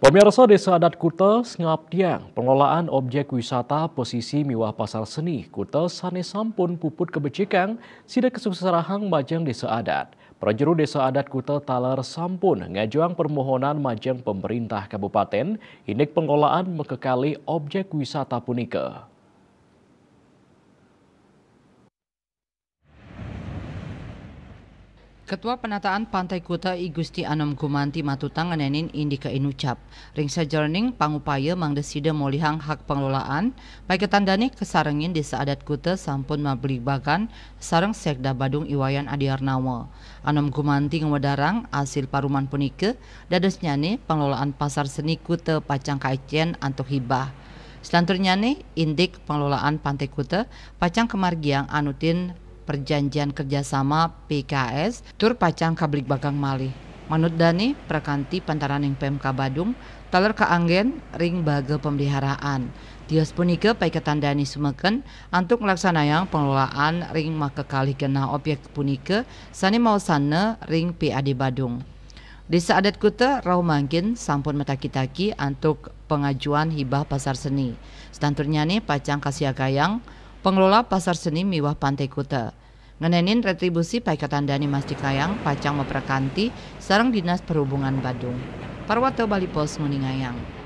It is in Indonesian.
Pemirsa Desa Adat Kute Tiang, pengelolaan objek wisata posisi miwah pasar seni Kuta Sane Sampun Puput Kebecikang, sida kesukseserahang majang desa adat. Prajurit Desa Adat Kuta Talar Sampun ngajuang permohonan majang pemerintah kabupaten, inik pengelolaan mengekali objek wisata punika. Ketua Penataan Pantai Kuta Igusti Gusti Anom Gumanti Matutang ngenenin Indika Inucap, ringsa jerning pangupaya mangdesida molihang hak pengelolaan, baik ketandani kesarengin desa adat Kuta sampun mabelibakan sarang Sekda Badung Iwayan Adiarnawa. Anom Gumanti ngewadarang hasil paruman punike, dadas nyane pengelolaan pasar seni Kuta Pacang Kaicien antuk hibah. Selanjutnya nih, indik pengelolaan Pantai Kuta, Pacang Kemargiang Anutin perjanjian kerjasama PKS tur pacang kablik bagang Mali. Manut Dani, Prakanti Pantaraning PMK Badung, taler keanggen ring baga pemeliharaan. Dias punika paiketan Dani Sumeken antuk melaksanayang pengelolaan ring makekali kena objek punika sani mausane ring PAD Badung. Desa adat kute Rau Mangkin sampun metaki-taki antuk pengajuan hibah pasar seni. Stanturnya nih pacang kasiagayang pengelola Pasar Seni Miwah Pantai Kuta. Ngenenin retribusi paikatan dani mas dikayang, pacang Meprakanti, sarang dinas perhubungan Badung. Parwato Bali Pos Nguningayang.